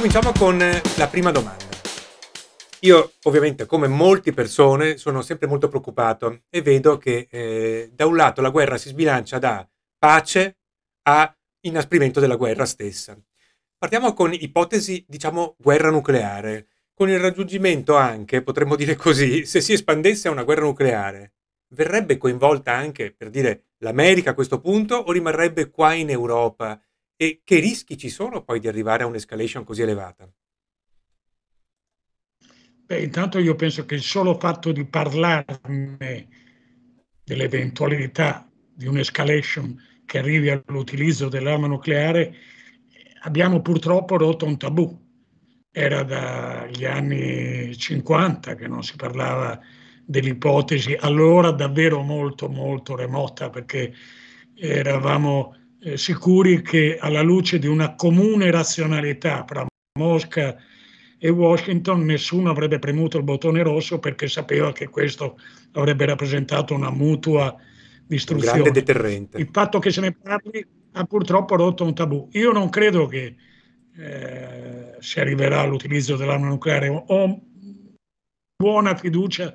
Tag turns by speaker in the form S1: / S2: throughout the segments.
S1: cominciamo con eh, la prima domanda. Io ovviamente come molte persone sono sempre molto preoccupato e vedo che eh, da un lato la guerra si sbilancia da pace a inasprimento della guerra stessa. Partiamo con ipotesi, diciamo, guerra nucleare, con il raggiungimento anche, potremmo dire così, se si espandesse a una guerra nucleare, verrebbe coinvolta anche, per dire, l'America a questo punto o rimarrebbe qua in Europa? E che rischi ci sono poi di arrivare a un'escalation così elevata?
S2: Beh, intanto io penso che il solo fatto di parlarne dell'eventualità di un'escalation che arrivi all'utilizzo dell'arma nucleare, abbiamo purtroppo rotto un tabù. Era dagli anni 50 che non si parlava dell'ipotesi, allora davvero molto molto remota perché eravamo eh, sicuri che alla luce di una comune razionalità fra Mosca e Washington nessuno avrebbe premuto il bottone rosso perché sapeva che questo avrebbe rappresentato una mutua distruzione. Un grande deterrente. Il fatto che se ne parli ha purtroppo rotto un tabù. Io non credo che eh, si arriverà all'utilizzo dell'arma nucleare. Ho buona fiducia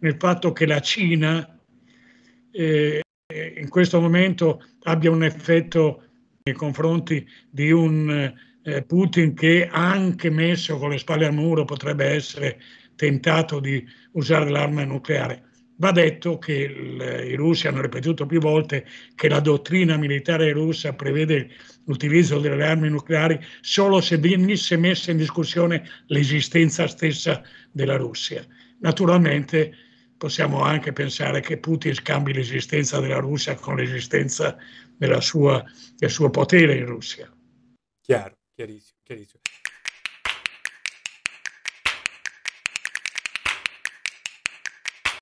S2: nel fatto che la Cina eh, in questo momento abbia un effetto nei confronti di un eh, Putin che anche messo con le spalle al muro potrebbe essere tentato di usare l'arma nucleare. Va detto che il, i russi hanno ripetuto più volte che la dottrina militare russa prevede l'utilizzo delle armi nucleari solo se venisse messa in discussione l'esistenza stessa della Russia. Naturalmente possiamo anche pensare che Putin scambi l'esistenza della Russia con l'esistenza sua, del suo potere in Russia. Chiaro,
S1: chiarissimo, chiarissimo.